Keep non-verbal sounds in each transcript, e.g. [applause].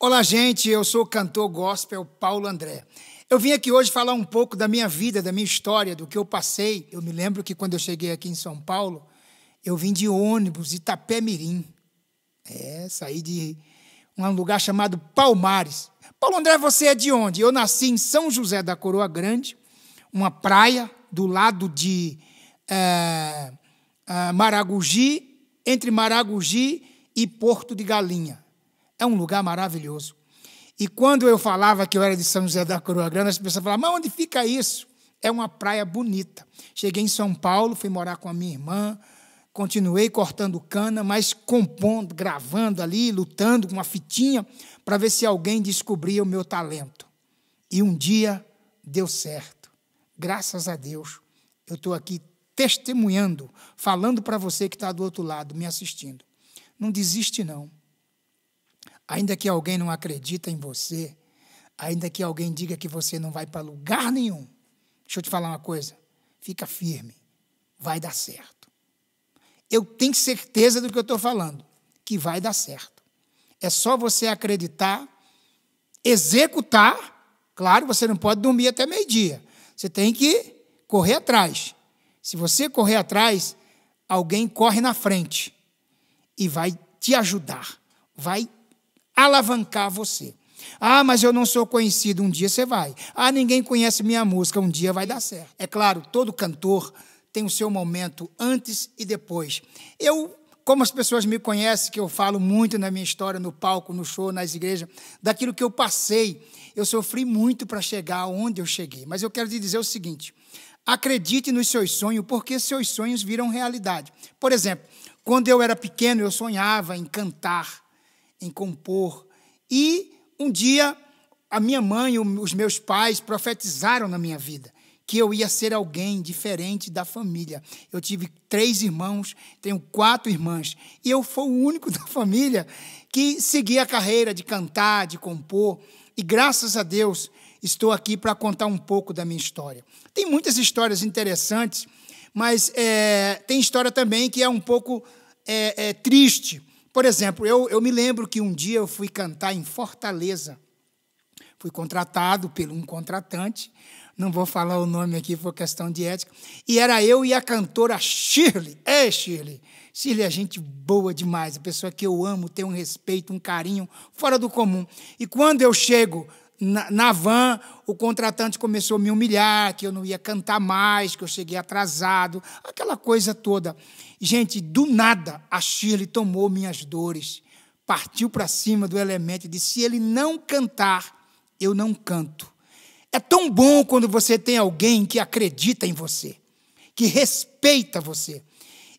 Olá, gente. Eu sou o cantor gospel Paulo André. Eu vim aqui hoje falar um pouco da minha vida, da minha história, do que eu passei. Eu me lembro que quando eu cheguei aqui em São Paulo, eu vim de ônibus Itapé Mirim. É, saí de um lugar chamado Palmares. Paulo André, você é de onde? Eu nasci em São José da Coroa Grande, uma praia do lado de é, é Maragogi, entre Maragogi e Porto de Galinha. É um lugar maravilhoso. E quando eu falava que eu era de São José da Coroa Grande, as pessoas falavam, mas onde fica isso? É uma praia bonita. Cheguei em São Paulo, fui morar com a minha irmã, continuei cortando cana, mas compondo, gravando ali, lutando com uma fitinha para ver se alguém descobria o meu talento. E um dia deu certo. Graças a Deus, eu estou aqui testemunhando, falando para você que está do outro lado, me assistindo. Não desiste, não. Ainda que alguém não acredita em você, ainda que alguém diga que você não vai para lugar nenhum, deixa eu te falar uma coisa, fica firme, vai dar certo. Eu tenho certeza do que eu estou falando, que vai dar certo. É só você acreditar, executar. Claro, você não pode dormir até meio-dia. Você tem que correr atrás. Se você correr atrás, alguém corre na frente e vai te ajudar, vai alavancar você. Ah, mas eu não sou conhecido. Um dia você vai. Ah, ninguém conhece minha música. Um dia vai dar certo. É claro, todo cantor tem o seu momento antes e depois. Eu, como as pessoas me conhecem, que eu falo muito na minha história, no palco, no show, nas igrejas, daquilo que eu passei, eu sofri muito para chegar onde eu cheguei. Mas eu quero te dizer o seguinte: acredite nos seus sonhos, porque seus sonhos viram realidade. Por exemplo, quando eu era pequeno, eu sonhava em cantar em compor. E um dia a minha mãe e os meus pais profetizaram na minha vida que eu ia ser alguém diferente da família. Eu tive três irmãos, tenho quatro irmãs, e eu fui o único [laughs] da família que segui a carreira de cantar, de compor, e graças a Deus estou aqui para contar um pouco da minha história. Tem muitas histórias interessantes, mas é, tem história também que é um pouco é, é, triste, por exemplo, eu, eu me lembro que um dia eu fui cantar em Fortaleza. Fui contratado por um contratante, não vou falar o nome aqui por questão de ética, e era eu e a cantora Shirley. é Shirley! Shirley é gente boa demais, a pessoa que eu amo, tem um respeito, um carinho fora do comum. E quando eu chego na, na, van, o contratante começou a me humilhar, que eu não ia cantar mais, que eu cheguei atrasado, aquela coisa toda. Gente, do nada, a Shirley tomou minhas dores, partiu para cima do elemento e disse: se ele não cantar, eu não canto. É tão bom quando você tem alguém que acredita em você, que respeita você,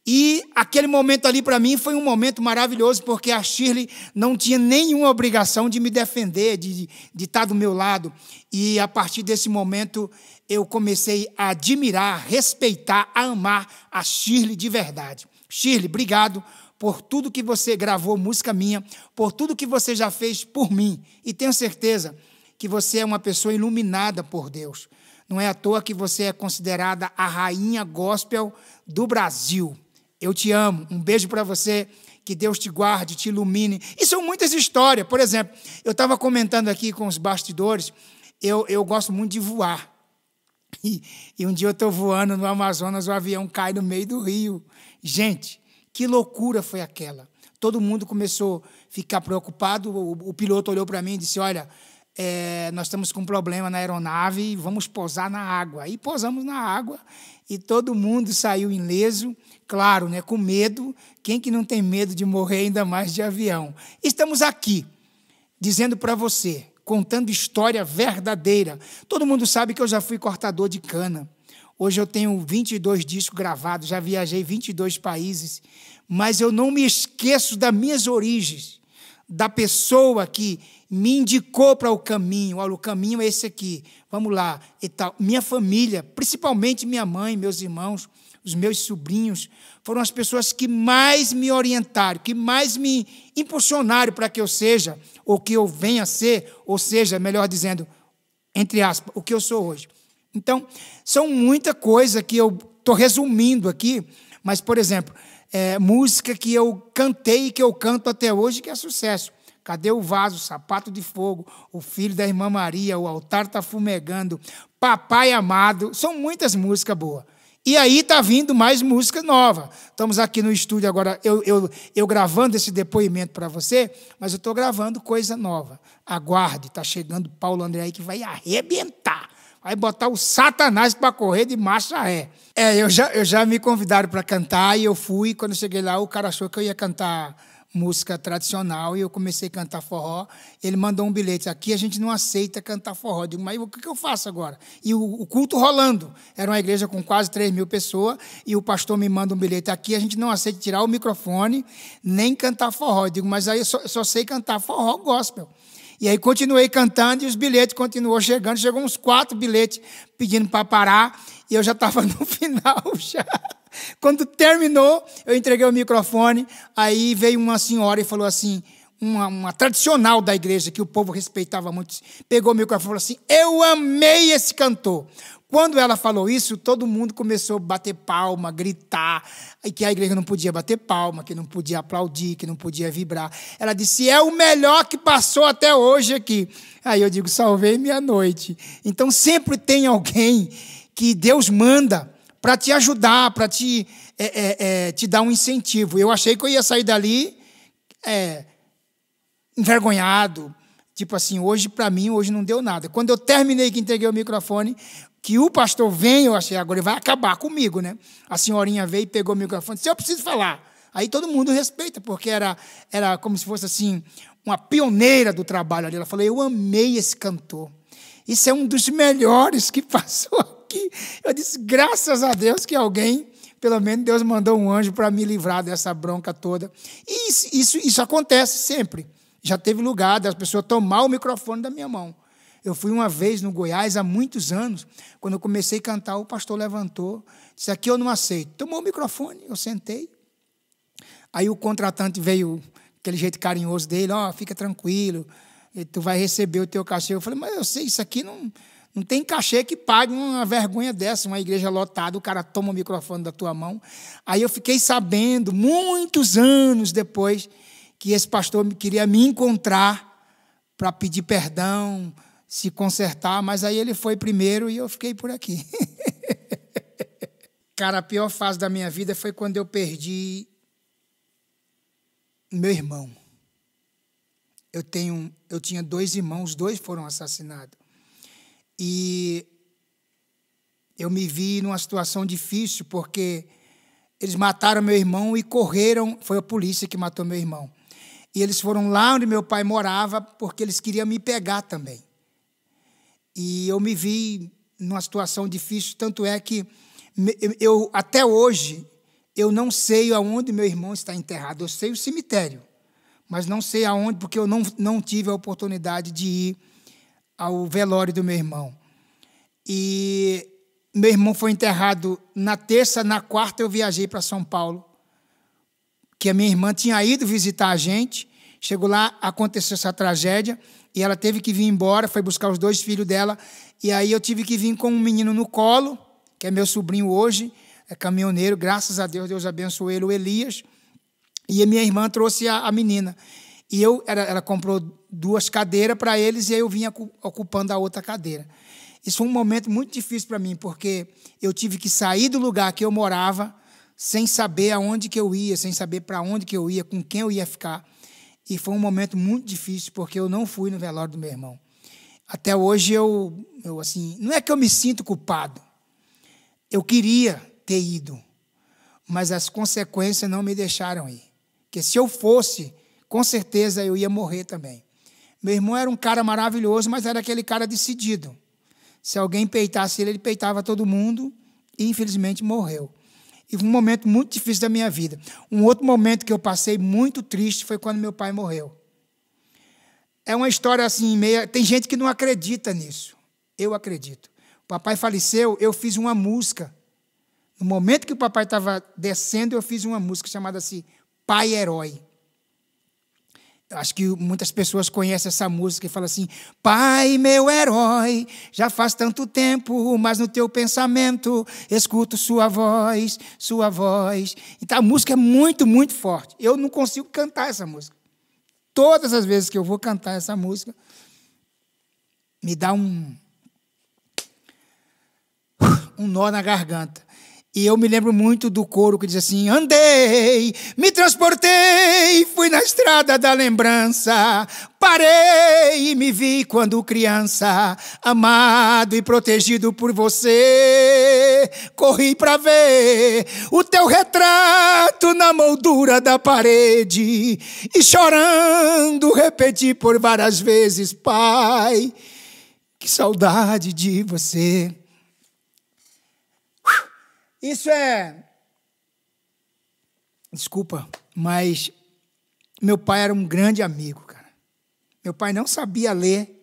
e aquele momento ali para mim foi um momento maravilhoso, porque a Shirley não tinha nenhuma obrigação de me defender, de, de estar tá do meu lado. E a partir desse momento eu comecei a admirar, respeitar, a amar a Shirley de verdade. Shirley, obrigado por tudo que você gravou música minha, por tudo que você já fez por mim. E tenho certeza que você é uma pessoa iluminada por Deus. Não é à toa que você é considerada a rainha gospel do Brasil. Eu te amo. Um beijo para você. Que Deus te guarde, te ilumine. E são muitas histórias. Por exemplo, eu estava comentando aqui com os bastidores. Eu, eu gosto muito de voar. E, e um dia eu estou voando no Amazonas, o avião cai no meio do rio. Gente, que loucura foi aquela. Todo mundo começou a ficar preocupado. O, o piloto olhou para mim e disse: Olha, é, nós estamos com um problema na aeronave, vamos pousar na água. E pousamos na água e todo mundo saiu ileso, claro, né, com medo. Quem que não tem medo de morrer ainda mais de avião? Estamos aqui dizendo para você, contando história verdadeira. Todo mundo sabe que eu já fui cortador de cana. Hoje eu tenho 22 discos gravados, já viajei 22 países, mas eu não me esqueço das minhas origens, da pessoa que me indicou para o caminho. Olha, o caminho é esse aqui. Vamos lá e tal. Minha família, principalmente minha mãe, meus irmãos, os meus sobrinhos, foram as pessoas que mais me orientaram, que mais me impulsionaram para que eu seja, ou que eu venha a ser, ou seja, melhor dizendo, entre aspas, o que eu sou hoje. Então, são muita coisa que eu estou resumindo aqui, mas, por exemplo, é, música que eu cantei e que eu canto até hoje, que é sucesso. Cadê o vaso, o sapato de fogo, o filho da irmã Maria, o altar está fumegando, papai amado. São muitas músicas boas. E aí está vindo mais música nova. Estamos aqui no estúdio agora, eu, eu, eu gravando esse depoimento para você, mas eu estou gravando coisa nova. Aguarde, está chegando Paulo André aí que vai arrebentar. Vai botar o Satanás para correr de marcha ré. É, eu já, eu já me convidaram para cantar e eu fui. Quando eu cheguei lá, o cara achou que eu ia cantar música tradicional e eu comecei a cantar forró. Ele mandou um bilhete: aqui a gente não aceita cantar forró. Eu digo, mas o que eu faço agora? E o, culto rolando. Era uma igreja com quase 3 mil pessoas e o pastor me manda um bilhete: aqui a gente não aceita tirar o microfone nem cantar forró. Eu digo, mas aí eu só, só sei cantar forró gospel. E aí continuei cantando e os bilhetes continuou chegando. Chegou uns quatro bilhetes pedindo para parar e eu já estava [laughs] no final já. Quando terminou, eu entreguei o microfone, aí veio uma senhora e falou assim, uma, uma, tradicional da igreja, que o povo respeitava muito, pegou o microfone e falou assim, eu amei esse cantor. Quando ela falou isso, todo mundo começou a bater palma, gritar, e que a igreja não podia bater palma, que não podia aplaudir, que não podia vibrar. Ela disse: é o melhor que passou até hoje aqui. Aí eu digo: salvei minha noite. Então sempre tem alguém que Deus manda para te ajudar, para te, é, é, é, te dar um incentivo. Eu achei que eu ia sair dali é, envergonhado. Tipo assim, hoje para mim, hoje não deu nada. Quando eu terminei que entreguei o microfone, que o pastor vem, eu achei, agora ele vai acabar comigo, né? A senhorinha veio e pegou o microfone, disse, eu preciso falar. Aí todo mundo respeita, porque era, era como se fosse assim, uma pioneira do trabalho ali. Ela falou, eu amei esse cantor. Isso é um dos melhores que [laughs] passou que eu disse, graças a Deus que alguém, pelo menos Deus mandou um anjo para me livrar dessa bronca toda. E isso, isso, isso acontece sempre. Já teve lugar das pessoas tomar o microfone da minha mão. Eu fui uma vez no Goiás há muitos anos, quando eu comecei a cantar, o pastor levantou, disse: "Aqui eu não aceito". Tomou o microfone, eu sentei. Aí o contratante veio aquele jeito carinhoso dele, ó, oh, fica tranquilo, tu vai receber o teu cachê. Eu falei: "Mas eu sei isso aqui não não tem cachê que pague uma vergonha dessa, uma igreja lotada, o cara toma o microfone da tua mão. Aí eu fiquei sabendo, muitos anos depois, que esse pastor queria me encontrar para pedir perdão, se consertar, mas aí ele foi primeiro e eu fiquei por aqui. [laughs] Cara, a pior fase da minha vida foi quando eu perdi meu irmão. Eu tenho, eu tinha dois irmãos, dois foram assassinados. E eu me vi numa situação difícil porque eles mataram meu irmão e correram. Foi a polícia que matou meu irmão. E eles foram lá onde meu pai morava porque eles queriam me pegar também. E eu me vi numa situação difícil, tanto é que eu até hoje eu não sei aonde meu irmão está enterrado. Eu sei o cemitério, mas não sei aonde porque eu não, não tive a oportunidade de ir ao velório do meu irmão. E meu irmão foi enterrado na terça, na quarta eu viajei para São Paulo, que a minha irmã tinha ido visitar a gente. Chegou lá, aconteceu essa tragédia e ela teve que vir embora, foi buscar os dois filhos dela. E aí eu tive que vir com um menino no colo, que é meu sobrinho hoje, é caminhoneiro, graças a Deus, Deus abençoe ele, o Elias. E a minha irmã trouxe a, a menina. E eu, ela, ela comprou duas cadeiras para eles e eu vinha ocupando a outra cadeira. Isso foi um momento muito difícil para mim, porque eu tive que sair do lugar que eu morava, sem saber aonde que eu ia, sem saber para onde que eu ia, com quem eu ia ficar. E foi um momento muito difícil, porque eu não fui no velório do meu irmão. Até hoje eu, eu assim, não é que eu me sinto culpado. Eu queria ter ido, mas as consequências não me deixaram ir. Porque se eu fosse, com certeza eu ia morrer também. Meu irmão era um cara maravilhoso, mas era aquele cara decidido. Se alguém peitasse ele, ele peitava todo mundo e infelizmente morreu. E foi um momento muito difícil da minha vida. Um outro momento que eu passei muito triste foi quando meu pai morreu. É uma história assim, meia. Tem gente que não acredita nisso. Eu acredito. O papai faleceu, eu fiz uma música. No momento que o papai estava descendo, eu fiz uma música chamada assim, Pai Herói. Acho que muitas pessoas conhecem essa música e falam assim: Pai, meu herói, já faz tanto tempo, mas no teu pensamento escuto sua voz, sua voz. Então a música é muito, muito forte. Eu não consigo cantar essa música. Todas as vezes que eu vou cantar essa música, me dá um, um nó na garganta. E eu me lembro muito do coro que diz assim: andei, me transportei, fui na estrada da lembrança, parei e me vi quando criança, amado e protegido por você. Corri para ver o teu retrato na moldura da parede e chorando repeti por várias vezes: Pai, que saudade de você. Isso é. Desculpa, mas meu pai era um grande amigo, cara. Meu pai não sabia ler.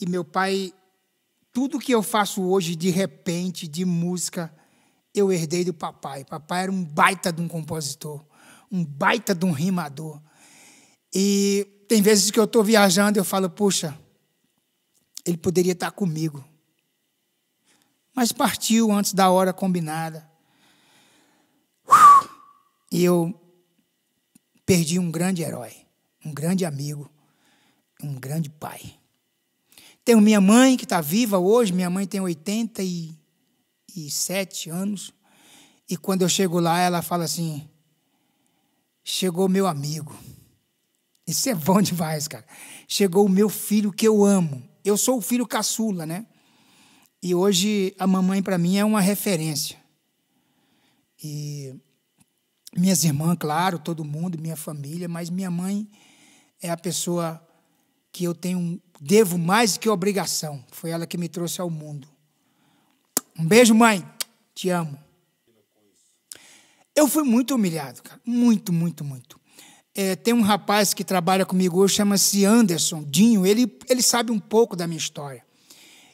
E meu pai, tudo que eu faço hoje de repente, de música, eu herdei do papai. Papai era um baita de um compositor, um baita de um rimador. E tem vezes que eu estou viajando e eu falo, puxa, ele poderia estar tá comigo mas partiu antes da hora combinada. E eu perdi um grande herói, um grande amigo, um grande pai. Tenho minha mãe, que está viva hoje, minha mãe tem 87 anos, e quando eu chego lá, ela fala assim: chegou meu amigo. Isso é bom [laughs] demais, cara. Chegou o meu filho que eu amo. Eu sou o filho caçula, né? E hoje a mamãe para mim é uma referência. E minhas irmãs, claro, todo mundo, minha família, mas minha mãe é a pessoa que eu tenho devo mais que obrigação. Foi ela que me trouxe ao mundo. Um beijo, mãe. Te amo. Eu fui muito humilhado, cara. Muito, muito, muito. É, tem um rapaz que trabalha comigo hoje, chama-se Anderson Dinho. Ele, ele sabe um pouco da minha história.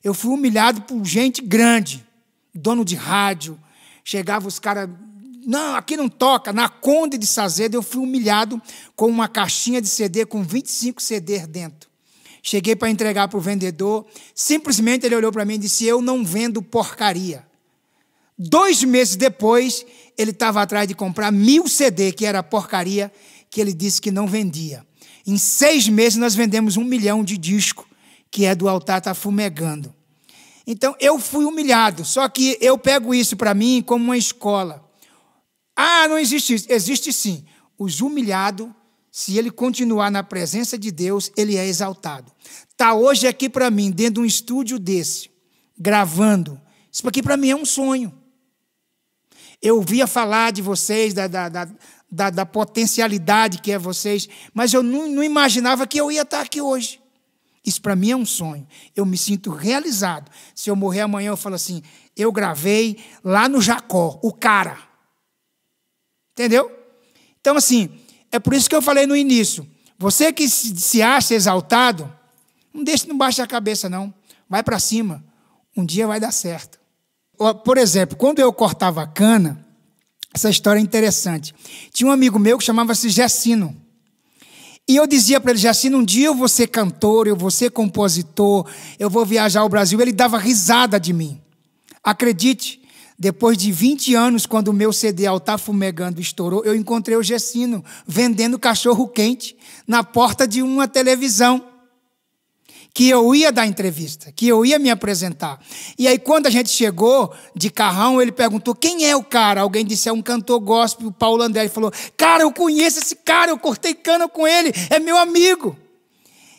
Eu fui humilhado por gente grande, dono de rádio. Chegava os caras. Não, aqui não toca. Na Conde de Sazedo, eu fui humilhado com uma caixinha de CD com 25 CDs dentro. Cheguei para entregar para o vendedor. Simplesmente ele olhou para mim e disse: Eu não vendo porcaria. Dois meses depois, ele estava atrás de comprar mil CD, que era porcaria, que ele disse que não vendia. Em seis meses, nós vendemos um milhão de disco, que é do altar está fumegando. Então eu fui humilhado, só que eu pego isso para mim como uma escola. Ah, não existe isso. Existe sim. Os humilhados, se ele continuar na presença de Deus, ele é exaltado. Tá hoje aqui para mim, dentro de um estúdio desse, gravando. Isso aqui para mim é um sonho. Eu ouvia falar de vocês, da, da, da da, da, potencialidade que é vocês, mas eu não, não, imaginava que eu ia estar tá aqui hoje. Isso para mim é um sonho. Eu me sinto realizado. Se eu morrer amanhã, eu falo assim: eu gravei lá no Jacó, o cara. Entendeu? Então, assim, é por isso que eu falei no início: você que se acha exaltado, não deixe não baixe a cabeça, não. Vai para cima. Um dia vai dar certo. Por exemplo, quando eu cortava a cana, essa história é interessante. Tinha um amigo meu que chamava-se Jessino. E eu dizia para ele, Jacino, um dia eu vou ser cantor, eu vou ser compositor, eu vou viajar ao Brasil. Ele dava risada de mim. Acredite, depois de 20 anos, quando o meu CD Altar Fumegando estourou, eu encontrei o Gessino vendendo cachorro quente na porta de uma televisão que eu ia dar entrevista, que eu ia me apresentar. E aí, quando a gente chegou de carrão, ele perguntou: quem é o cara? Alguém disse: é um cantor gospel, o Paulo André. Ele falou: cara, eu conheço esse cara, eu cortei cana com ele, é meu amigo.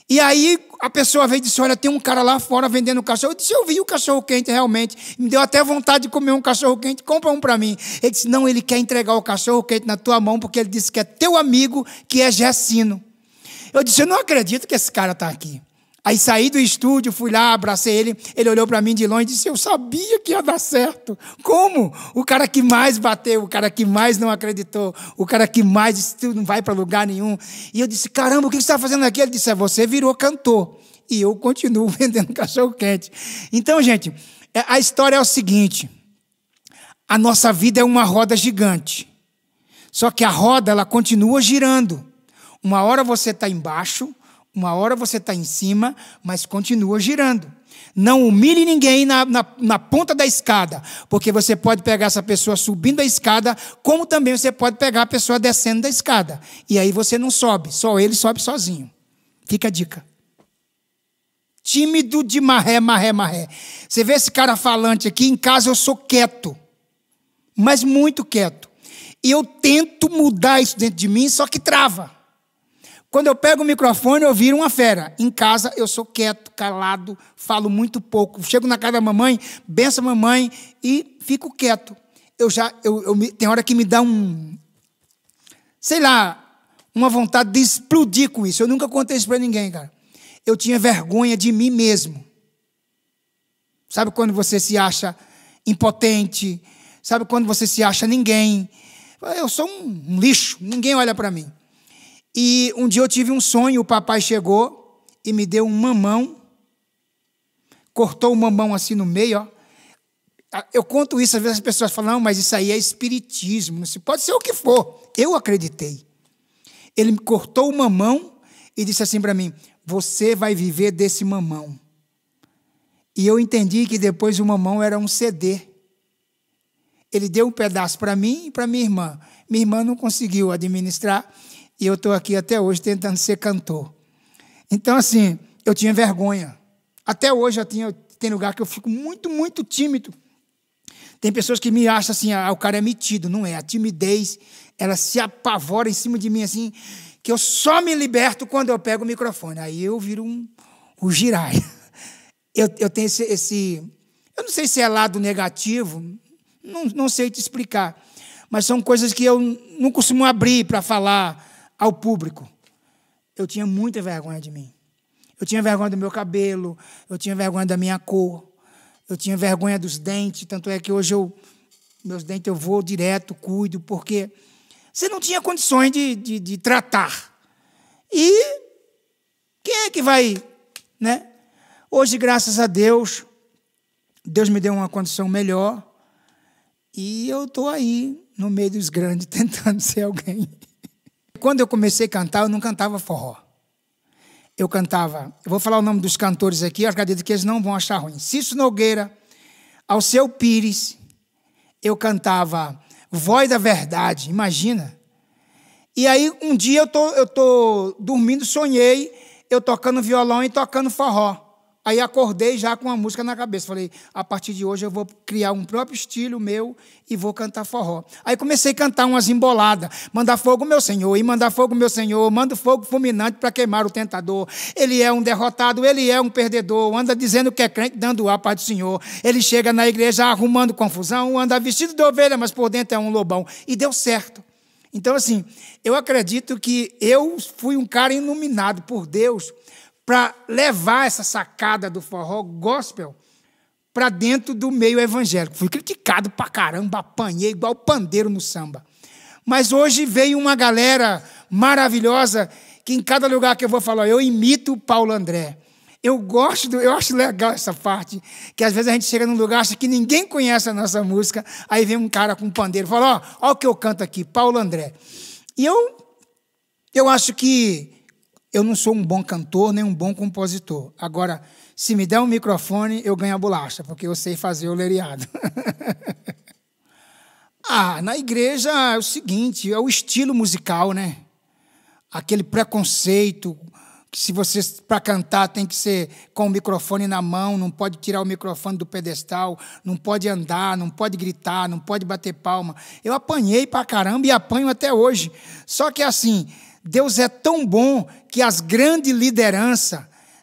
E aí a pessoa veio e disse: Olha, tem um cara lá fora vendendo cachorro. Eu disse: Eu vi o cachorro quente realmente. Me deu até vontade de comer um cachorro quente. Compra um para mim. Ele disse: Não, ele quer entregar o cachorro quente na tua mão, porque ele disse que é teu amigo, que é Gessino. Eu disse: Eu não acredito que esse cara está aqui. Aí saí do estúdio, fui lá, abracei ele. Ele olhou para mim de longe e disse: Eu sabia que ia dar certo. Como? O cara que mais bateu, o cara que mais não acreditou, o cara que mais disse: Tu não vai para lugar nenhum. E eu disse: Caramba, o que você está fazendo aqui? Ele disse: é, Você virou cantor. E eu continuo [laughs] vendendo cachorro-quente. Então, gente, é, a história é o seguinte: a nossa vida é uma roda gigante. Só que a roda, ela continua girando. Uma hora você está embaixo, uma hora você está em cima, mas continua girando. Não humilhe ninguém na, na, na, ponta da escada, porque você pode pegar essa pessoa subindo a escada, como também você pode pegar a pessoa descendo da escada. E aí você não sobe, só ele sobe sozinho. Fica a dica. Tímido de marré, marré, marré. Você vê esse cara falante aqui, em casa eu sou quieto, mas muito quieto. E eu tento mudar isso dentro de mim, só que trava. Quando eu pego o microfone, eu viro uma fera. Em casa, eu sou quieto, calado, falo muito pouco. Chego na casa da mamãe, a mamãe e fico quieto. Eu já, eu, eu, tem hora que me dá um, sei lá, uma vontade de explodir com isso. Eu nunca contei isso para ninguém, cara. Eu tinha vergonha de mim mesmo. Sabe quando você se acha impotente? Sabe quando você se acha ninguém? Eu sou um lixo, ninguém olha para mim. E um dia eu tive um sonho, o papai chegou e me deu um mamão, cortou o mamão assim no meio, ó. Ah, eu conto isso, às vezes as pessoas falam, não, mas isso aí é espiritismo, isso pode ser o que for. Eu acreditei. Ele me cortou o mamão e disse assim para mim: Você vai viver desse mamão. E eu entendi que depois o mamão era um CD. Ele deu um pedaço para mim e para minha irmã. Minha irmã não conseguiu administrar e eu estou aqui até hoje tentando ser cantor. Então, assim, eu tinha vergonha. Até hoje eu tinha, tem lugar que eu fico muito, muito tímido. Tem pessoas que me acham assim, ah, o cara é metido. Não é. A timidez, ela se apavora em cima de mim, assim, que eu só me liberto quando eu pego o microfone. Aí eu viro um, um giraia. [laughs] Eu, eu tenho esse, esse. Eu não sei se é lado negativo, não, não sei te explicar. Mas são coisas que eu não costumo abrir para falar ao público. Eu tinha muita vergonha de mim. Eu tinha vergonha do meu cabelo, eu tinha vergonha da minha cor, eu tinha vergonha dos dentes, tanto é que hoje eu meus dentes eu vou direto, cuido, porque você não tinha condições de, de, de tratar. E quem é que vai, né? Hoje, graças a Deus, Deus me deu uma condição melhor e eu estou aí no meio dos grandes [laughs] tentando ser alguém. Quando eu comecei a cantar, eu não cantava forró. Eu cantava, eu vou falar o nome dos cantores aqui, eu acredito que eles não vão achar ruim. Cício Nogueira, Alceu Pires, eu cantava Voz da Verdade, imagina. E aí um dia eu tô, eu tô dormindo, sonhei, eu tocando violão e tocando forró. Aí acordei já com uma música na cabeça. Falei, a partir de hoje eu vou criar um próprio estilo meu e vou cantar forró. Aí comecei a cantar umas emboladas. Manda fogo, meu Senhor, e Manda fogo, meu Senhor. Manda fogo fulminante para queimar o tentador. Ele é um derrotado, ele é um perdedor. Anda dizendo que é crente, dando a paz do Senhor. Ele chega na igreja arrumando confusão, anda vestido de ovelha, mas por dentro é um lobão. E deu certo. Então, assim, eu acredito que eu fui um cara iluminado por Deus para levar essa sacada do forró gospel para dentro do meio evangélico. Fui criticado para caramba, apanhei igual pandeiro no samba. Mas hoje veio uma galera maravilhosa que em cada lugar que eu vou falar, eu imito o Paulo André. Eu gosto, do, eu acho legal essa parte, que às vezes a gente chega num lugar, acha que ninguém conhece a nossa música, aí vem um cara com um pandeiro e fala, ó, oh, ó o que eu canto aqui, Paulo André. E eu, eu acho que eu não sou um bom cantor nem um bom compositor. Agora, se me der um microfone, eu ganho a bolacha, porque eu sei fazer o lereado. [laughs] ah, na igreja é o seguinte, é o estilo musical, né? Aquele preconceito que se você para cantar tem que ser com o microfone na mão, não pode tirar o microfone do pedestal, não pode andar, não pode gritar, não pode bater palma. Eu apanhei para caramba e apanho até hoje. Só que assim, Deus é tão bom que as grandes lideranças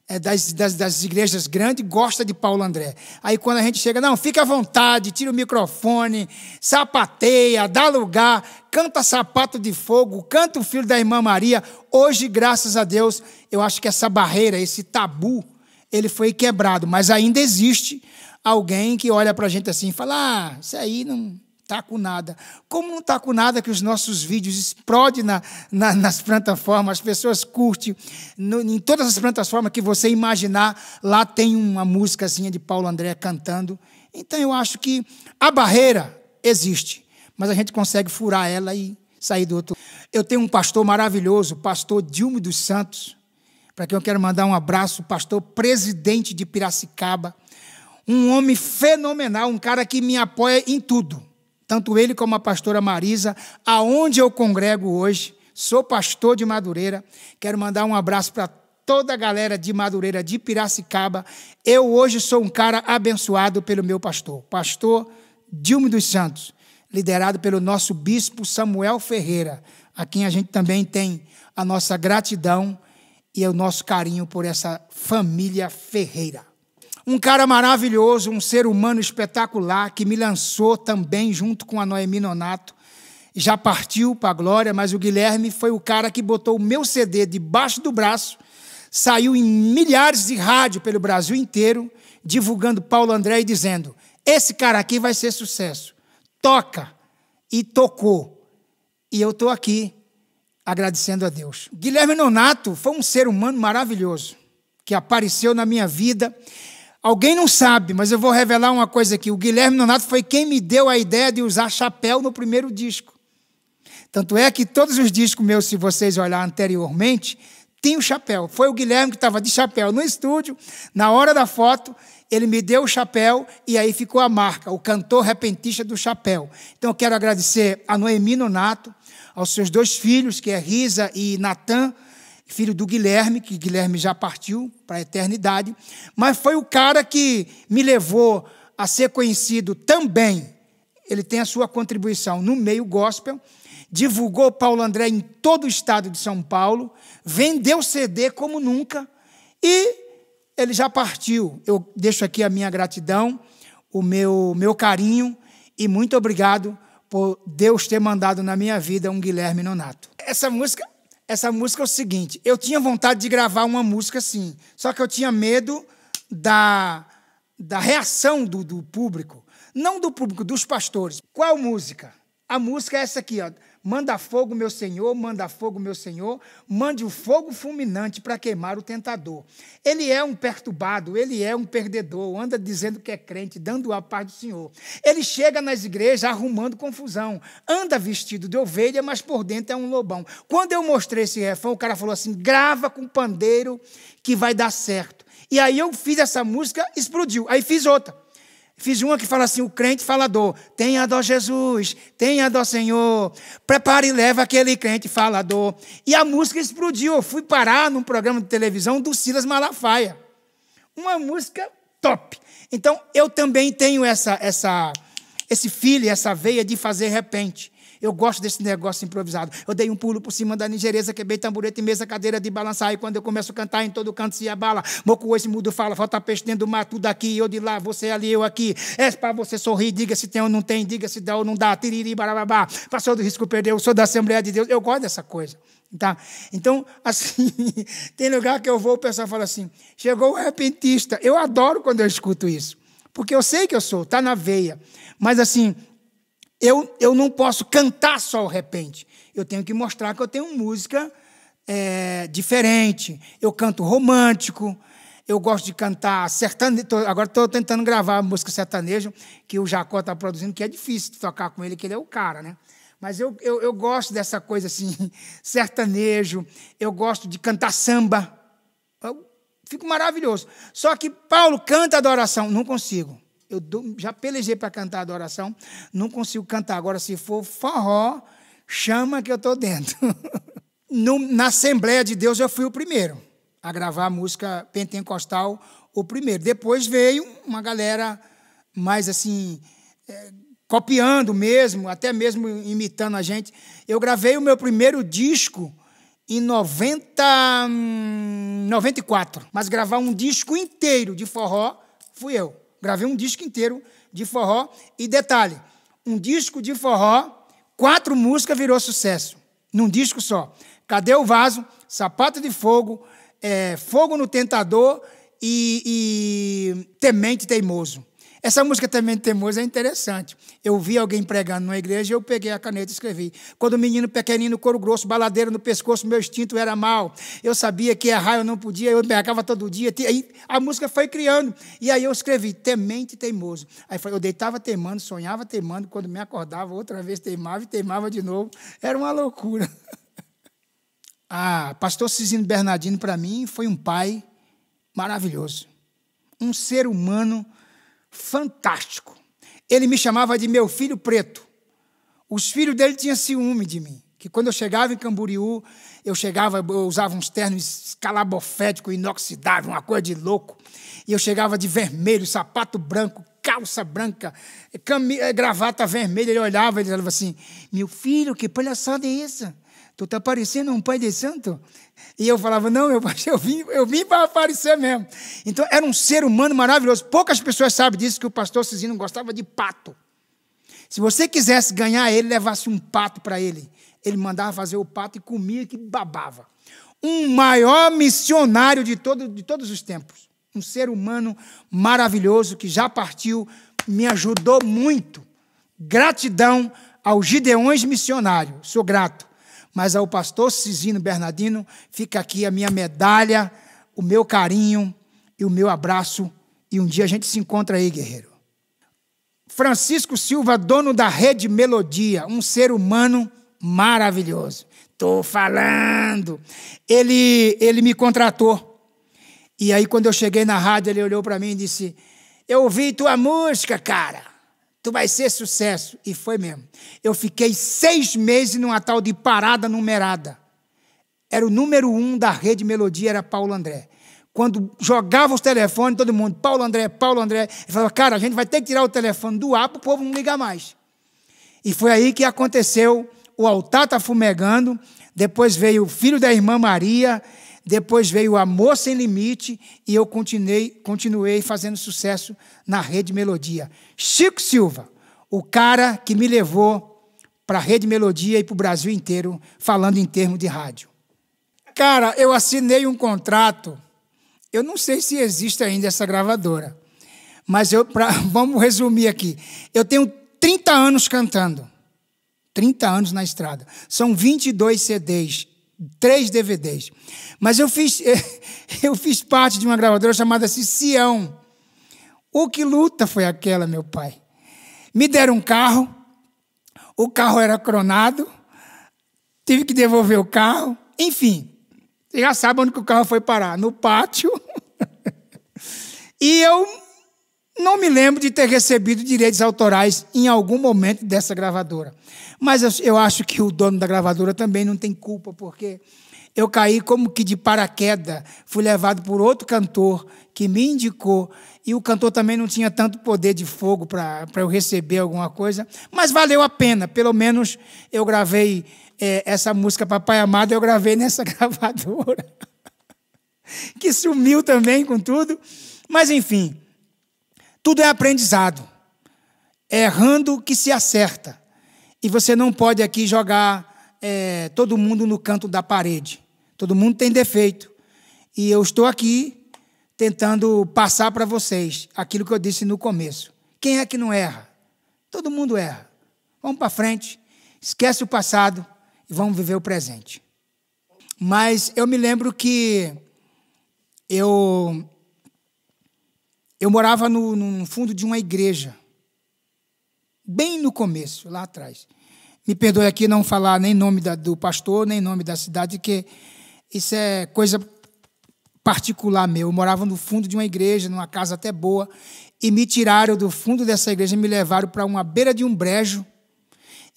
é, das, das, das, igrejas grandes gosta de Paulo André. Aí quando a gente chega, não, fica à vontade, tira o microfone, sapateia, dá lugar, canta sapato de fogo, canta o filho da irmã Maria. Hoje, graças a Deus, eu acho que essa barreira, esse tabu, ele foi quebrado, mas ainda existe alguém que olha para a gente assim e fala: ah, isso aí não, Está com nada. Como não está com nada que os nossos vídeos explodem na, na, nas plataformas, as pessoas curtem. No, em todas as plataformas que você imaginar, lá tem uma músicazinha de Paulo André cantando. Então eu acho que a barreira existe, mas a gente consegue furar ela e sair do outro. Eu tenho um pastor maravilhoso, pastor Dilma dos Santos, para quem eu quero mandar um abraço, pastor presidente de Piracicaba. Um homem fenomenal, um cara que me apoia em tudo tanto ele como a pastora Marisa, aonde eu congrego hoje. Sou pastor de Madureira. Quero mandar um abraço para toda a galera de Madureira, de Piracicaba. Eu hoje sou um cara abençoado pelo meu pastor, pastor Dilma dos Santos, liderado pelo nosso bispo Samuel Ferreira, a quem a gente também tem a nossa gratidão e o nosso carinho por essa família Ferreira um cara maravilhoso, um ser humano espetacular, que me lançou também junto com a Noemi Nonato. Já partiu para a glória, mas o Guilherme foi o cara que botou o meu CD debaixo do braço, saiu em milhares de rádio pelo Brasil inteiro, divulgando Paulo André e dizendo: Esse cara aqui vai ser sucesso. Toca! E tocou. E eu estou aqui agradecendo a Deus. Guilherme Nonato foi um ser humano maravilhoso que apareceu na minha vida Alguém não sabe, mas eu vou revelar uma coisa aqui. O Guilherme Nonato foi quem me deu a ideia de usar chapéu no primeiro disco. Tanto é que todos os discos meus, se vocês olharem anteriormente, tem o chapéu. Foi o Guilherme que estava de chapéu no estúdio, na hora da foto, ele me deu o chapéu e aí ficou a marca, o cantor repentista do chapéu. Então eu quero agradecer a Noemi Nonato, aos seus dois filhos, que é Risa e Natan, filho do Guilherme, que Guilherme já partiu para a eternidade, mas foi o cara que me levou a ser conhecido também. Ele tem a sua contribuição no meio gospel, divulgou Paulo André em todo o estado de São Paulo, vendeu CD como nunca e ele já partiu. Eu deixo aqui a minha gratidão, o meu, meu carinho e muito obrigado por Deus ter mandado na minha vida um Guilherme Nonato. Essa música essa música é o seguinte: eu tinha vontade de gravar uma música assim, só que eu tinha medo da, da reação do, do público. Não do público, dos pastores. Qual música? A música é essa aqui, ó. Manda fogo, meu Senhor, manda fogo, meu Senhor, mande o fogo fulminante para queimar o tentador. Ele é um perturbado, ele é um perdedor, anda dizendo que é crente, dando a paz do Senhor. Ele chega nas igrejas arrumando confusão, anda vestido de ovelha, mas por dentro é um lobão. Quando eu mostrei esse refrão, o cara falou assim: grava com pandeiro que vai dar certo. E aí eu fiz essa música, explodiu. Aí fiz outra. Fiz uma que fala assim: o crente falador, tenha dó Jesus, tenha dó Senhor, prepare e leva aquele crente falador. E a música explodiu. Eu fui parar num programa de televisão do Silas Malafaia. Uma música top. Então eu também tenho essa, essa, esse filho, essa veia de fazer repente. Eu gosto desse negócio improvisado. Eu dei um pulo por cima da nigereza, quebrei tamborete, mesa, cadeira de balançar. E quando eu começo a cantar, em todo canto se abala. Moco esse mudo fala, falta peixe dentro do mar, tudo aqui, eu de lá, você ali, eu aqui. É para você sorrir, diga se tem ou não tem, diga se dá ou não dá. Tiriri, barababá. Passou do risco, perdeu. Sou da Assembleia de Deus. Eu gosto dessa coisa. Tá? Então, [laughs] assim, tem lugar que eu vou, o pessoal fala assim: chegou o repentista. Eu adoro quando eu escuto isso, porque eu sei que eu sou, tá na veia. Mas, assim, eu, eu não posso cantar só o repente. Eu tenho que mostrar que eu tenho música é, diferente. Eu canto romântico, eu gosto de cantar sertanejo. Agora estou tentando gravar música sertaneja, que o Jacó está produzindo, que é difícil tocar com ele, que ele é o cara, né? Mas eu, eu, eu gosto dessa coisa assim, [laughs] sertanejo, eu gosto de cantar samba. Eu fico maravilhoso. Só que Paulo canta adoração, não consigo. Eu já pelejei para cantar a adoração, não consigo cantar. Agora, se for forró, chama que eu estou dentro. [laughs] no, na Assembleia de Deus, eu fui o primeiro a gravar música pentecostal, o primeiro. Depois veio uma galera mais assim, é, copiando mesmo, até mesmo imitando a gente. Eu gravei o meu primeiro disco em 90, 94, hum, mas gravar um disco inteiro de forró fui eu. Gravei um disco inteiro de forró. E detalhe: um disco de forró, quatro músicas virou sucesso. Num disco só. Cadê o vaso? Sapato de fogo, é, fogo no tentador e, e temente teimoso. Essa música também teimoso é interessante. Eu vi alguém pregando numa igreja e eu peguei a caneta e escrevi. Quando o menino pequenino, couro grosso, baladeiro no pescoço, meu instinto era mal. Eu sabia que errar eu não podia, eu mercava todo dia. Aí a música foi criando. E aí eu escrevi, temente teimoso. Aí eu deitava teimando, sonhava teimando, quando me acordava, outra vez teimava e teimava de novo. Era uma loucura. [laughs] Ah, pastor Cisino Bernardino, para mim, foi um pai maravilhoso. Um ser humano maravilhoso fantástico. Ele me chamava de meu filho preto. Os filhos dele tinham ciúme de mim. Que quando eu chegava em Camboriú, eu chegava, eu usava uns ternos escalaboféticos, inoxidáveis, uma coisa de louco. E eu chegava de vermelho, sapato branco, calça branca, eh, gravata vermelha. Ele olhava e falava assim: Meu filho, que palhaçada é essa? tu tá parecendo um pai de santo? E eu falava, não, eu, [laughs] eu vim, eu vim para aparecer mesmo. Então, era um ser humano maravilhoso. Poucas pessoas sabem disso, que o pastor Cisino gostava de pato. Se você quisesse ganhar ele, levasse um pato para ele. Ele mandava fazer o pato e comia que babava. Um maior missionário de, todo, de todos os tempos. Um ser humano maravilhoso que já partiu, me ajudou muito. Gratidão aos Gideões missionários. Sou grato. Mas ao pastor Cisino Bernardino fica aqui a minha medalha, o meu carinho e o meu abraço. E um dia a gente se encontra aí, guerreiro. Francisco Silva, dono da Rede Melodia, um ser humano maravilhoso. Tô falando. Ele ele me contratou. E aí quando eu cheguei na rádio, ele olhou para mim e disse: "Eu ouvi tua música, cara tu vai ser sucesso. E foi mesmo. Eu fiquei seis meses numa tal de parada numerada. Era o número um da rede Melodia, era Paulo André. Quando jogava os telefones, todo mundo, Paulo André, Paulo André. Ele falava, cara, a gente vai ter que tirar o telefone do ar para o povo não ligar mais. E foi aí que aconteceu o altar está fumegando, depois veio o filho da irmã Maria, depois veio o Amor Sem Limite e eu continuei, continuei fazendo sucesso na Rede Melodia. Chico Silva, o cara que me levou para a Rede Melodia e para o Brasil inteiro falando em termos de rádio. Cara, eu assinei um contrato. Eu não sei se existe ainda essa gravadora, mas eu, pra, [laughs] vamos resumir aqui. Eu tenho 30 anos cantando. 30 anos na estrada. São 22 CDs três DVDs. Mas eu fiz, [laughs] eu fiz parte de uma gravadora chamada Sião, O que luta foi aquela, meu pai? Me deram um carro, o carro era cronado, tive que devolver o carro, enfim. Você já sabe onde que o carro foi parar, no pátio. [laughs] e eu não me lembro de ter recebido direitos autorais em algum momento dessa gravadora. Mas eu acho que o dono da gravadora também não tem culpa, porque eu caí como que de paraquedas, fui levado por outro cantor que me indicou, e o cantor também não tinha tanto poder de fogo para eu receber alguma coisa, mas valeu a pena, pelo menos eu gravei é, essa música Papai Amado, eu gravei nessa [laughs] gravadora, que sumiu também com tudo, mas enfim, tudo é aprendizado, é errando que se acerta. E você não pode aqui jogar é, todo mundo no canto da parede. Todo mundo tem defeito. E eu estou aqui tentando passar para vocês aquilo que eu disse no começo. Quem é que não erra? Todo mundo erra. Vamos para frente, esquece o passado e vamos viver o presente. Mas eu me lembro que eu eu morava no, no fundo de uma igreja bem no começo, lá atrás. Me perdoe aqui não falar nem nome da, do pastor, nem nome da cidade, que isso é coisa particular meu. Eu morava no fundo de uma igreja, numa casa até boa, e me tiraram do fundo dessa igreja e me levaram para uma beira de um brejo.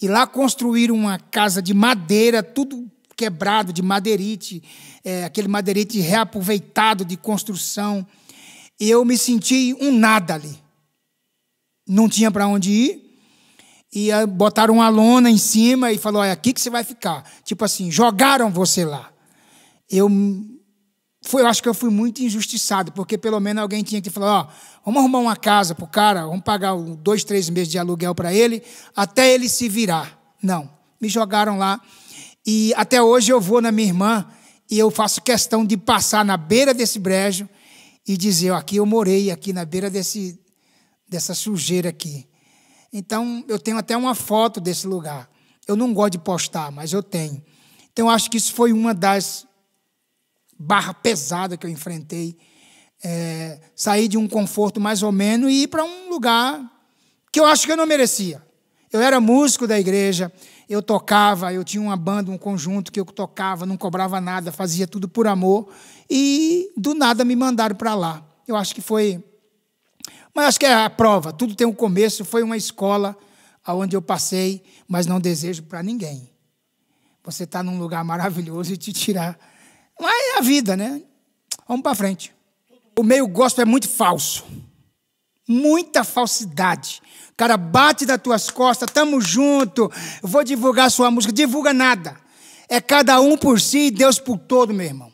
E lá construíram uma casa de madeira, tudo quebrado, de madeirite, é, aquele madeirite reaproveitado de construção. E eu me senti um nada ali. Não tinha para onde ir, e botaram uma lona em cima e falou: é aqui que você vai ficar. Tipo assim, jogaram você lá. Eu, foi, eu acho que eu fui muito injustiçado, porque pelo menos alguém tinha que falar: ó, vamos arrumar uma casa para o cara, vamos pagar dois, três meses de aluguel para ele, até ele se virar. Não, me jogaram lá. E até hoje eu vou na minha irmã e eu faço questão de passar na beira desse brejo e dizer: aqui eu morei, aqui na beira desse, dessa sujeira aqui. Então, eu tenho até uma foto desse lugar. Eu não gosto de postar, mas eu tenho. Então, eu acho que isso foi uma das barra pesada que eu enfrentei. É, sair de um conforto mais ou menos e ir para um lugar que eu acho que eu não merecia. Eu era músico da igreja, eu tocava, eu tinha uma banda, um conjunto que eu tocava, não cobrava nada, fazia tudo por amor. E do nada me mandaram para lá. Eu acho que foi mas acho que é a prova, tudo tem um começo, foi uma escola aonde eu passei, mas não desejo para ninguém. Você está num lugar maravilhoso e te tirar. Mas é a vida, né? Vamos para frente. O meio gospel é muito falso. Muita falsidade. O cara bate das tuas costas, tamo junto, eu vou divulgar sua música. Divulga nada. É cada um por si e Deus por todo, meu irmão.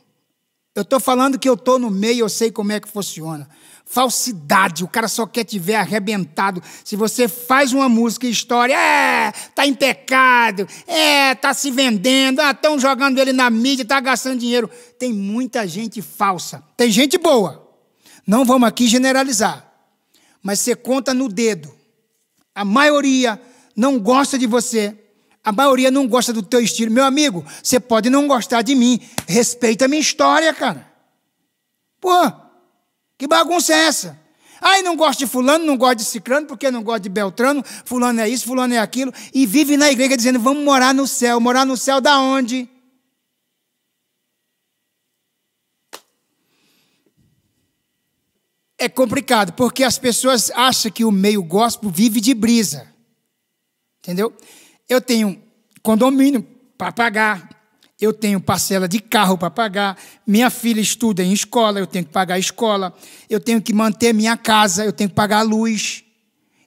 Eu estou falando que eu estou no meio, eu sei como é que funciona. Falsidade, o cara só quer te ver arrebentado. Se você faz uma música e história, é, tá em pecado, é, tá se vendendo, ah, tão jogando ele na mídia, tá gastando dinheiro. Tem muita gente falsa. Tem gente boa. Não vamos aqui generalizar. Mas você conta no dedo. A maioria não gosta de você. A maioria não gosta do teu estilo. Meu amigo, você pode não gostar de mim. Respeita a minha história, cara. Pô, que bagunça é essa? Aí não gosto de fulano, não gosto de cicrano, porque não gosto de beltrano, fulano é isso, fulano é aquilo, e vive na igreja dizendo, vamos morar no céu. Morar no céu da onde? É complicado, porque as pessoas acham que o meio gospel vive de brisa. Entendeu? Eu tenho condomínio para pagar, eu tenho parcela de carro para pagar, minha filha estuda em escola, eu tenho que pagar a escola, eu tenho que manter minha casa, eu tenho que pagar a luz,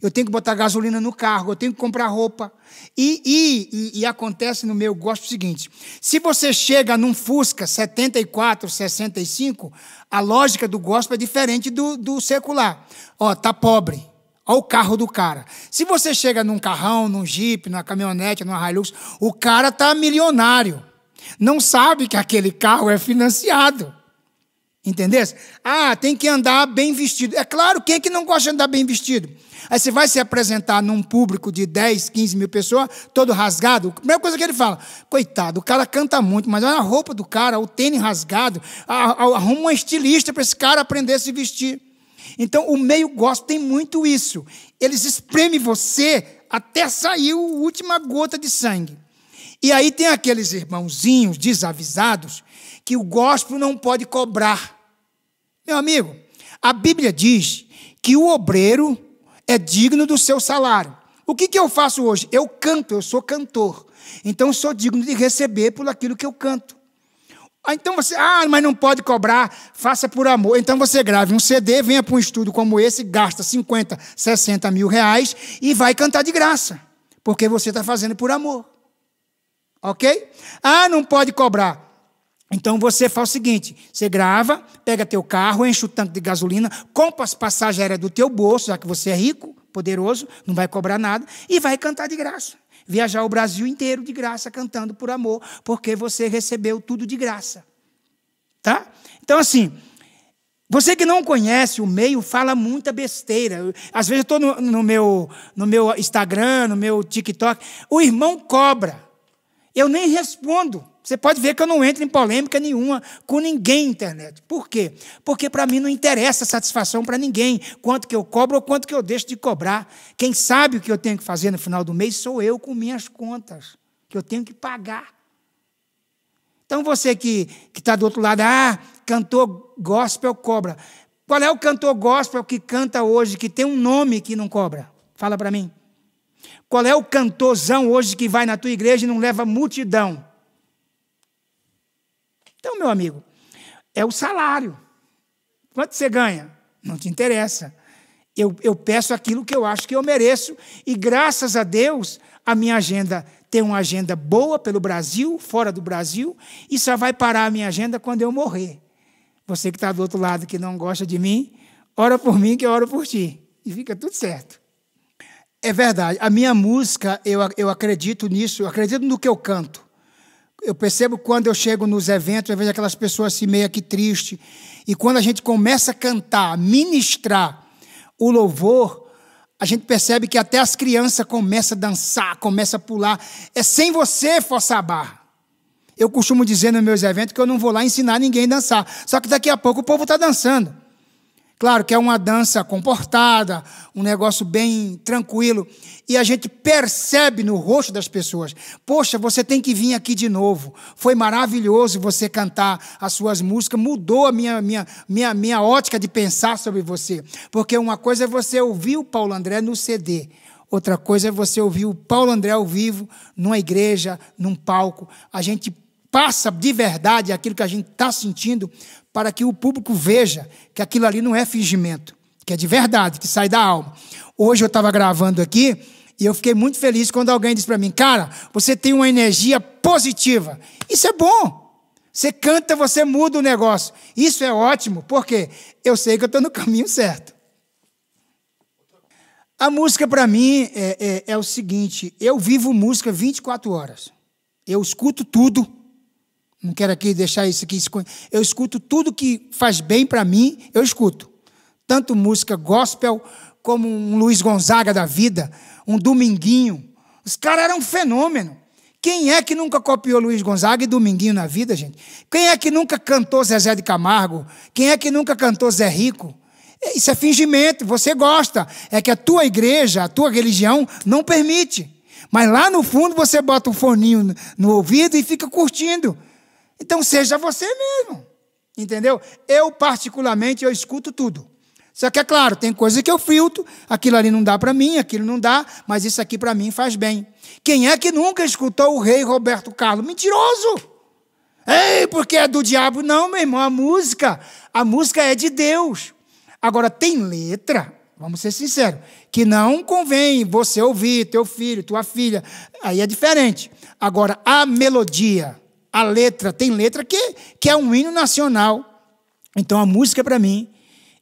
eu tenho que botar gasolina no carro, eu tenho que comprar roupa. E, e, e, e acontece no meu gosto o seguinte: se você chega num Fusca 74, 65, a lógica do gospel é diferente do, do secular. Ó, tá pobre. Olha o carro do cara. Se você chega num carrão, num jipe, numa caminhonete, numa Hilux, o cara tá milionário. Não sabe que aquele carro é financiado. Entendeu? Ah, tem que andar bem vestido. É claro, quem é que não gosta de andar bem vestido? Aí você vai se apresentar num público de 10, 15 mil pessoas, todo rasgado. A primeira coisa que ele fala, coitado, o cara canta muito, mas olha a roupa do cara, o tênis rasgado. Arruma um estilista para esse cara aprender a se vestir. Então, o meio gosta tem muito isso. Eles espremem você até sair a última gota de sangue. E aí tem aqueles irmãozinhos desavisados que o gospel não pode cobrar. Meu amigo, a Bíblia diz que o obreiro é digno do seu salário. O que, que eu faço hoje? Eu canto, eu sou cantor. Então sou digno de receber por aquilo que eu canto. Ah, então você, ah, mas não pode cobrar, faça por amor. Então você grave um CD, venha para um estudo como esse, gasta 50, 60 mil reais e vai cantar de graça, porque você está fazendo por amor. Ok? Ah, não pode cobrar. Então você faz o seguinte: você grava, pega teu carro, enche o tanque de gasolina, compra as passagens aéreas do teu bolso, já que você é rico, poderoso, não vai cobrar nada, e vai cantar de graça. Viajar o Brasil inteiro de graça, cantando por amor, porque você recebeu tudo de graça. Tá? Então, assim, você que não conhece o meio fala muita besteira. Às vezes eu estou no, no, meu, no meu Instagram, no meu TikTok, o irmão cobra. Eu nem respondo. Você pode ver que eu não entro em polêmica nenhuma com ninguém internet. Por quê? Porque para mim não interessa satisfação para ninguém, quanto que eu cobro ou quanto que eu deixo de cobrar. Quem sabe o que eu tenho que fazer no final do mês sou eu com minhas contas, que eu tenho que pagar. Então você que está do outro lado, ah, cantor gospel cobra. Qual é o cantor gospel que canta hoje, que tem um nome que não cobra? Fala para mim. Qual é o cantorzão hoje que vai na tua igreja e não leva multidão? Então, meu amigo, é o salário. Quanto você ganha? Não te interessa. Eu, eu peço aquilo que eu acho que eu mereço, e graças a Deus, a minha agenda tem uma agenda boa pelo Brasil, fora do Brasil, e só vai parar a minha agenda quando eu morrer. Você que está do outro lado que não gosta de mim, ora por mim que eu oro por ti. E fica tudo certo. É verdade. A minha música, eu, eu acredito nisso, eu acredito no que eu canto. Eu percebo quando eu chego nos eventos, eu vejo aquelas pessoas assim meio que triste. E quando a gente começa a cantar, ministrar o louvor, a gente percebe que até as crianças começam a dançar, começam a pular. É sem você forçar a barra. Eu costumo dizer nos meus eventos que eu não vou lá ensinar ninguém a dançar. Só que daqui a pouco o povo está dançando. Claro que é uma dança comportada, um negócio bem tranquilo. E a gente percebe no rosto das pessoas: poxa, você tem que vir aqui de novo. Foi maravilhoso você cantar as suas músicas, mudou a minha, minha, minha, minha ótica de pensar sobre você. Porque uma coisa é você ouvir o Paulo André no CD, outra coisa é você ouvir o Paulo André ao vivo, numa igreja, num palco. A gente passa de verdade aquilo que a gente está sentindo para que o público veja que aquilo ali não é fingimento, que é de verdade, que sai da alma. Hoje eu estava gravando aqui e eu fiquei muito feliz quando alguém disse para mim: Cara, você tem uma energia positiva. Isso é bom. Você canta, você muda o negócio. Isso é ótimo, porque eu sei que eu estou no [laughs] caminho certo. A música para mim é, é, é o seguinte: eu vivo música 24 horas. Eu escuto tudo. Não quero aqui deixar isso aqui. Eu escuto tudo que faz bem para mim, eu escuto. Tanto música gospel, como um Luiz Gonzaga da vida, um Dominguinho. Os caras eram um fenômeno. Quem é que nunca copiou Luiz Gonzaga e Dominguinho na vida, gente? Quem é que nunca cantou Zezé de Camargo? Quem é que nunca cantou Zé Rico? É, isso é fingimento, você gosta. É que a tua igreja, a tua religião não permite. Mas lá no fundo você bota um forninho no ouvido e fica curtindo. Então seja você mesmo. Entendeu? Eu, particularmente, eu escuto tudo. Só que é claro, tem coisa que eu filtro, aquilo ali não dá para mim, aquilo não dá, mas isso aqui para mim faz bem. Quem é que nunca escutou o rei Roberto Carlos? Mentiroso! Ei, porque é do diabo? Não, meu irmão, a música, a música é de Deus. Agora, tem letra, vamos ser sinceros, que não convém você ouvir, teu filho, tua filha, aí é diferente. Agora, a melodia, a letra. Tem letra que, que é um hino nacional. Então a música é para mim,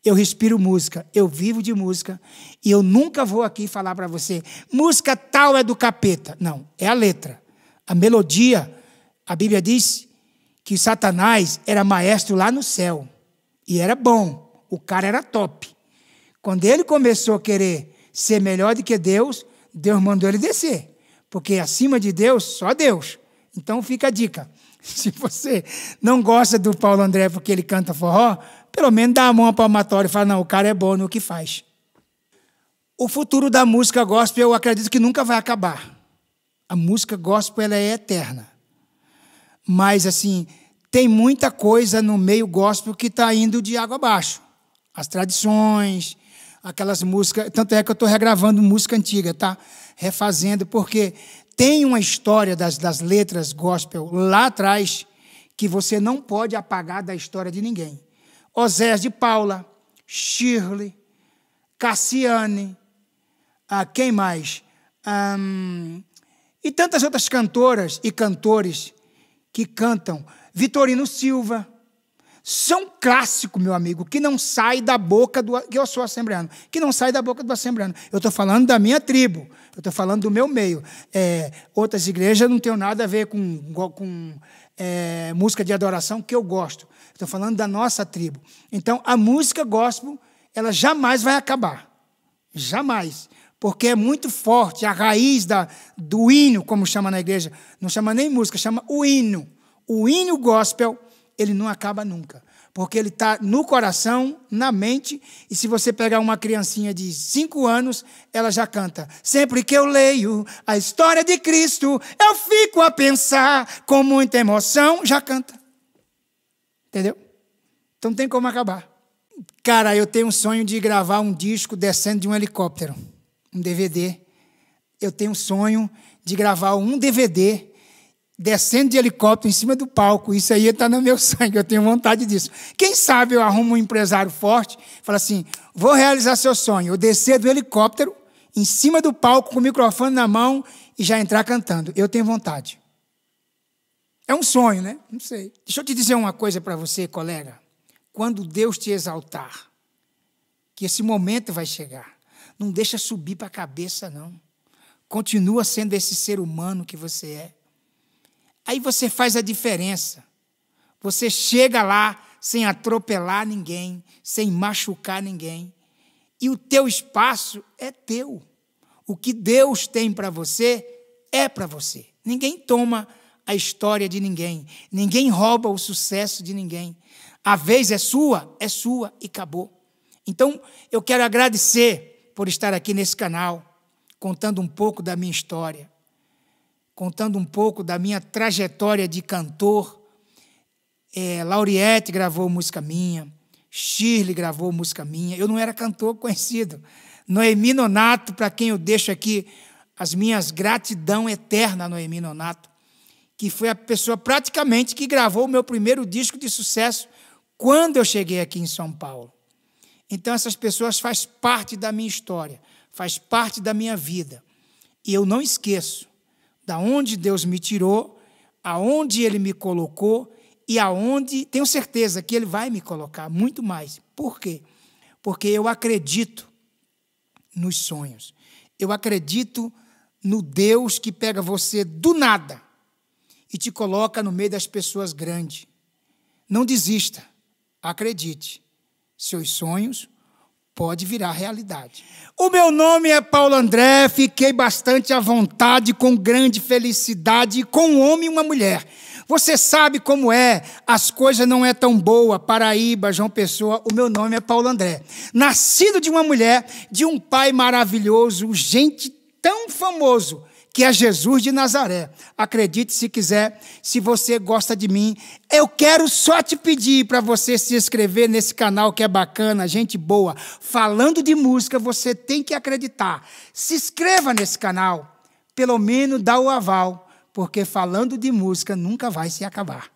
eu respiro música, eu vivo de música e eu nunca vou aqui falar para você, música tal é do capeta. Não, é a letra. A melodia, a Bíblia diz que Satanás era maestro lá no céu e era bom, o cara era top. Quando ele começou a querer ser melhor do que Deus, Deus mandou ele descer, porque acima de Deus, só Deus. Então fica a dica. [laughs] Se você não gosta do Paulo André porque ele canta forró, pelo menos dá a mão palmatória e fala: não, o cara é bom no que faz. O futuro da música gospel eu acredito que nunca vai acabar. A música gospel ela é eterna. Mas, assim, tem muita coisa no meio gospel que está indo de água abaixo. As tradições, aquelas músicas. Tanto é que eu estou regravando música antiga, tá? Refazendo, porque tem uma história das, das letras gospel lá atrás que você não pode apagar da história de ninguém. Osés de Paula, Shirley, Cassiane, ah, quem mais? Um, e tantas outras cantoras e cantores que cantam. Vitorino Silva, são é um clássico, meu amigo, que não sai da boca do. que eu sou assembleano, que não sai da boca do assembleano. Eu estou falando da minha tribo, eu estou falando do meu meio. É, outras igrejas não tem nada a ver com, com é, música de adoração que eu gosto. Estou falando da nossa tribo. Então, a música gospel, ela jamais vai acabar. Jamais porque é muito forte a raiz da, do hino, como chama na igreja. Não chama nem música, chama o hino. O hino gospel ele não acaba nunca. Porque ele está no coração, na mente, e se você pegar uma criancinha de cinco anos, ela já canta. Sempre que eu leio a história de Cristo, eu fico a pensar com muita emoção, já canta. Entendeu? Então não tem como acabar. Cara, eu tenho um sonho de gravar um disco descendo de um helicóptero, um DVD. Eu tenho um sonho de gravar um DVD descendo de helicóptero em cima do palco. Isso aí está no meu [laughs] sangue, eu tenho vontade disso. Quem sabe eu arrumo um empresário forte, fala assim: vou realizar seu sonho, eu descer do helicóptero em cima do palco com o microfone na mão e já entrar cantando. Eu tenho vontade. É um sonho, né? Não sei. Deixa eu te dizer uma coisa para você, colega. Quando Deus te exaltar, que esse momento vai chegar. Não deixa subir para a cabeça, não. Continua sendo esse ser humano que você é. Aí você faz a diferença. Você chega lá sem atropelar ninguém, sem machucar ninguém. E o teu espaço é teu. O que Deus tem para você é para você. Ninguém toma a história de ninguém. Ninguém rouba o sucesso de ninguém. A vez é sua, é sua e acabou. Então, eu quero agradecer por estar aqui nesse canal, contando um pouco da minha história contando um pouco da minha trajetória de cantor. É, Lauriette gravou música minha, Shirley gravou música minha. Eu não era cantor conhecido. Noemi Nonato, para quem eu deixo aqui as minhas gratidão eterna, Noemi Nonato, que foi a pessoa praticamente que gravou o meu primeiro disco de sucesso quando eu cheguei aqui em São Paulo. Então essas pessoas faz parte da minha história, faz parte da minha vida. E eu não esqueço da onde Deus me tirou, aonde Ele me colocou e aonde tenho certeza que Ele vai me colocar muito mais. Por quê? Porque eu acredito nos sonhos. Eu acredito no Deus que pega você do nada e te coloca no meio das pessoas grandes. Não desista, acredite. Seus sonhos pode virar realidade. O meu nome é Paulo André, fiquei bastante à vontade, com grande felicidade, com um homem e uma mulher. Você sabe como é, as coisas não é tão boa, Paraíba, João Pessoa, o meu nome é Paulo André. Nascido de uma mulher, de um pai maravilhoso, gente tão famoso, que é Jesus de Nazaré. Acredite se quiser, se você gosta de mim, eu quero só te pedir para você se inscrever nesse canal que é bacana, gente boa. Falando de música, você tem que acreditar. Se inscreva nesse canal, pelo menos dá o aval, porque falando de música nunca vai se acabar.